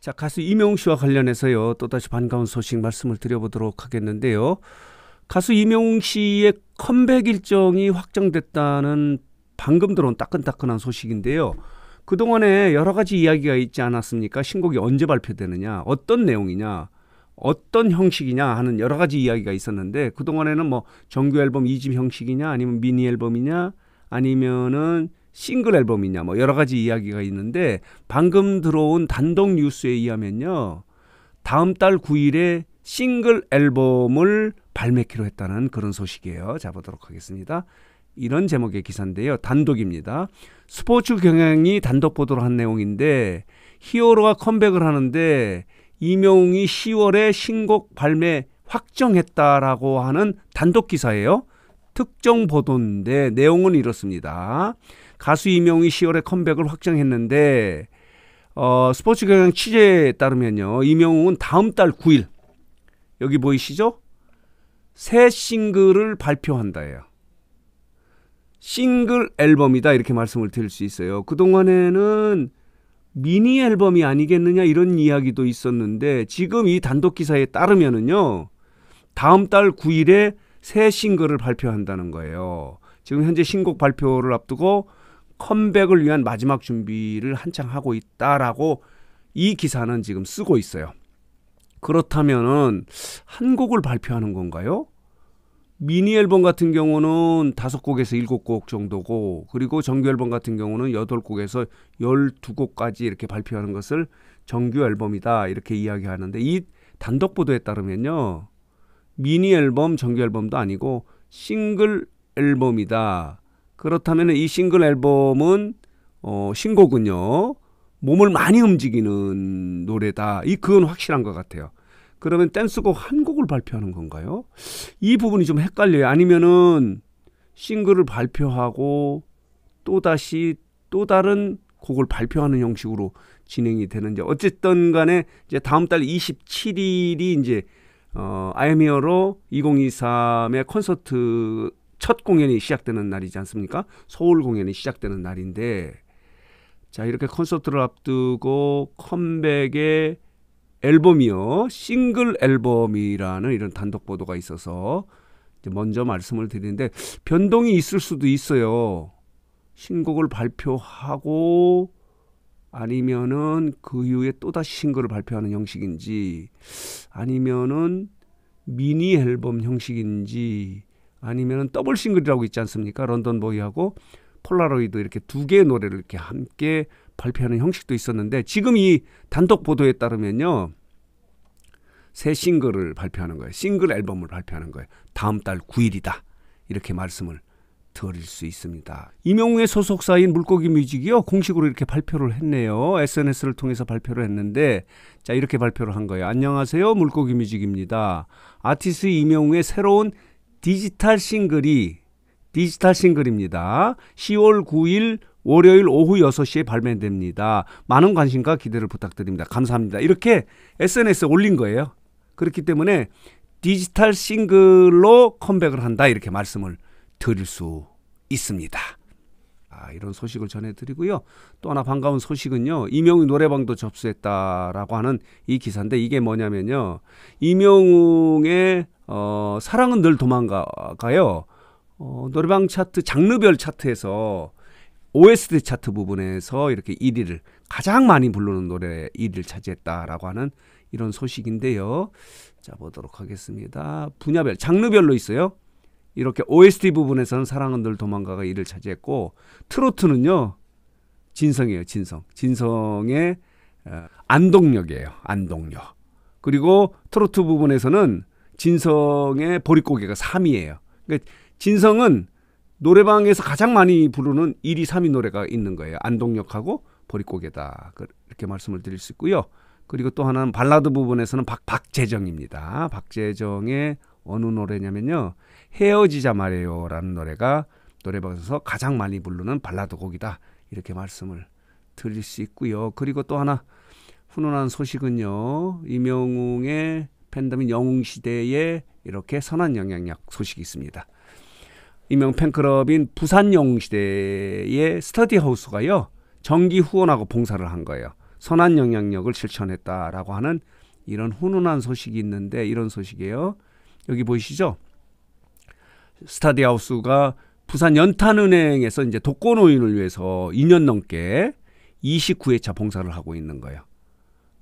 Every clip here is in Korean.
자, 가수 이명웅 씨와 관련해서요. 또다시 반가운 소식 말씀을 드려보도록 하겠는데요. 가수 이명웅 씨의 컴백 일정이 확정됐다는 방금 들어온 따끈따끈한 소식인데요. 그동안에 여러 가지 이야기가 있지 않았습니까? 신곡이 언제 발표되느냐, 어떤 내용이냐, 어떤 형식이냐 하는 여러 가지 이야기가 있었는데 그동안에는 뭐 정규 앨범 이집 형식이냐 아니면 미니 앨범이냐 아니면은 싱글 앨범이냐 뭐 여러 가지 이야기가 있는데 방금 들어온 단독 뉴스에 의하면요. 다음 달 9일에 싱글 앨범을 발매키로 했다는 그런 소식이에요. 잡아 보도록 하겠습니다. 이런 제목의 기사인데요. 단독입니다. 스포츠 경향이 단독 보도를 한 내용인데 히어로가 컴백을 하는데 이명웅이 10월에 신곡 발매 확정했다라고 하는 단독 기사예요. 특정 보도인데 내용은 이렇습니다. 가수 이명희 10월에 컴백을 확정했는데 어, 스포츠 경향 취재에 따르면요. 이명웅은 다음 달 9일 여기 보이시죠? 새 싱글을 발표한다예요. 싱글 앨범이다 이렇게 말씀을 드릴 수 있어요. 그동안에는 미니 앨범이 아니겠느냐 이런 이야기도 있었는데 지금 이 단독 기사에 따르면은요. 다음 달 9일에 새 싱글을 발표한다는 거예요. 지금 현재 신곡 발표를 앞두고 컴백을 위한 마지막 준비를 한창 하고 있다라고 이 기사는 지금 쓰고 있어요. 그렇다면은 한 곡을 발표하는 건가요? 미니 앨범 같은 경우는 다섯 곡에서 일곱 곡 정도고 그리고 정규 앨범 같은 경우는 여덟 곡에서 열두 곡까지 이렇게 발표하는 것을 정규 앨범이다 이렇게 이야기하는데 이 단독 보도에 따르면요. 미니 앨범, 정규 앨범도 아니고 싱글 앨범이다. 그렇다면 이 싱글 앨범은 어, 신곡은요. 몸을 많이 움직이는 노래다. 이 그건 확실한 것 같아요. 그러면 댄스곡 한 곡을 발표하는 건가요? 이 부분이 좀 헷갈려요. 아니면은 싱글을 발표하고 또 다시 또 다른 곡을 발표하는 형식으로 진행이 되는지 어쨌든 간에 이제 다음 달 27일이 이제 어 아이미어로 2023의 콘서트 첫 공연이 시작되는 날이지 않습니까? 서울 공연이 시작되는 날인데 자 이렇게 콘서트를 앞두고 컴백의 앨범이요 싱글 앨범이라는 이런 단독 보도가 있어서 먼저 말씀을 드리는데 변동이 있을 수도 있어요. 신곡을 발표하고 아니면은 그 이후에 또다시 싱글을 발표하는 형식인지 아니면은 미니 앨범 형식인지 아니면 더블 싱글이라고 있지 않습니까? 런던 보이하고 폴라로이드 이렇게 두 개의 노래를 이렇게 함께 발표하는 형식도 있었는데 지금 이 단독 보도에 따르면요. 새 싱글을 발표하는 거예요. 싱글 앨범을 발표하는 거예요. 다음 달 9일이다. 이렇게 말씀을 드릴 수 있습니다. 이명웅의 소속사인 물고기 뮤직이요. 공식으로 이렇게 발표를 했네요. SNS를 통해서 발표를 했는데 자, 이렇게 발표를 한 거예요. 안녕하세요. 물고기 뮤직입니다. 아티스트 이명우의 새로운 디지털 싱글이 디지털 싱글입니다. 10월 9일 월요일 오후 6시에 발매됩니다. 많은 관심과 기대를 부탁드립니다. 감사합니다. 이렇게 SNS에 올린 거예요. 그렇기 때문에 디지털 싱글로 컴백을 한다 이렇게 말씀을 드릴 수 있습니다. 아, 이런 소식을 전해드리고요. 또 하나 반가운 소식은요. 이명우 노래방도 접수했다라고 하는 이 기사인데 이게 뭐냐면요. 이명웅의 어, 사랑은 늘 도망가요. 어, 노래방 차트 장르별 차트에서 OST 차트 부분에서 이렇게 1위를 가장 많이 부르는 노래 1위를 차지했다라고 하는 이런 소식인데요. 자 보도록 하겠습니다. 분야별 장르별로 있어요. 이렇게 OST 부분에서는 사랑은 늘 도망가가 1위를 차지했고 트로트는요 진성이에요 진성 진성의 어, 안동역이에요 안동역 그리고 트로트 부분에서는 진성의 보릿고개가 3위예요. 그러니까 진성은 노래방에서 가장 많이 부르는 1위, 3위 노래가 있는 거예요. 안동역하고 보릿고개다. 그렇게 말씀을 드릴 수 있고요. 그리고 또 하나는 발라드 부분에서는 박, 박재정입니다. 박재정의 어느 노래냐면요. 헤어지자 말해요라는 노래가 노래방에서 가장 많이 부르는 발라드 곡이다. 이렇게 말씀을 드릴 수 있고요. 그리고 또 하나 훈훈한 소식은요. 이명웅의 팬덤인 영웅 시대에 이렇게 선한 영향력 소식이 있습니다. 이명 팬클럽인 부산 영웅 시대의 스터디 하우스가요. 정기 후원하고 봉사를 한 거예요. 선한 영향력을 실천했다라고 하는 이런 훈훈한 소식이 있는데 이런 소식이에요. 여기 보이시죠? 스타디 하우스가 부산 연탄은행에서 이제 독거노인을 위해서 2년 넘게 29회차 봉사를 하고 있는 거예요.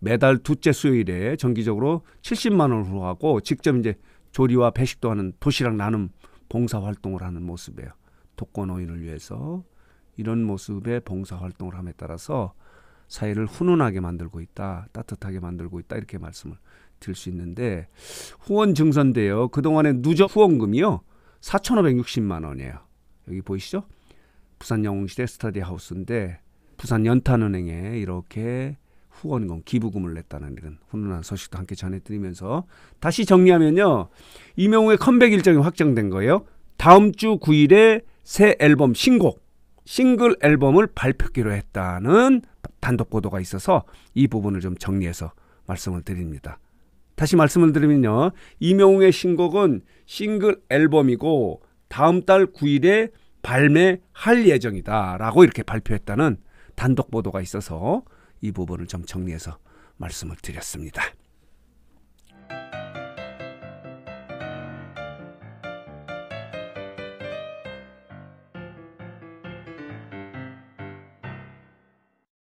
매달 두째 수요일에 정기적으로 70만 원으로 하고 직접 이제 조리와 배식도 하는 도시락 나눔 봉사 활동을 하는 모습이에요. 독거노인을 위해서 이런 모습의 봉사 활동을 함에 따라서 사회를 훈훈하게 만들고 있다, 따뜻하게 만들고 있다 이렇게 말씀을 드릴 수 있는데 후원 증선돼요. 그동안의 누적 후원금이요. 4,560만 원이에요. 여기 보이시죠? 부산 영웅시대 스터디 하우스인데 부산 연탄은행에 이렇게 후원금 기부금을 냈다는 이런 훈훈한 소식도 함께 전해드리면서 다시 정리하면요. 이명우의 컴백 일정이 확정된 거예요. 다음 주 9일에 새 앨범 신곡 싱글 앨범을 발표기로 했다는 단독 보도가 있어서 이 부분을 좀 정리해서 말씀을 드립니다. 다시 말씀을 드리면요. 이명웅의 신곡은 싱글 앨범이고 다음 달 9일에 발매할 예정이다라고 이렇게 발표했다는 단독 보도가 있어서 이 부분을 좀 정리해서 말씀을 드렸습니다.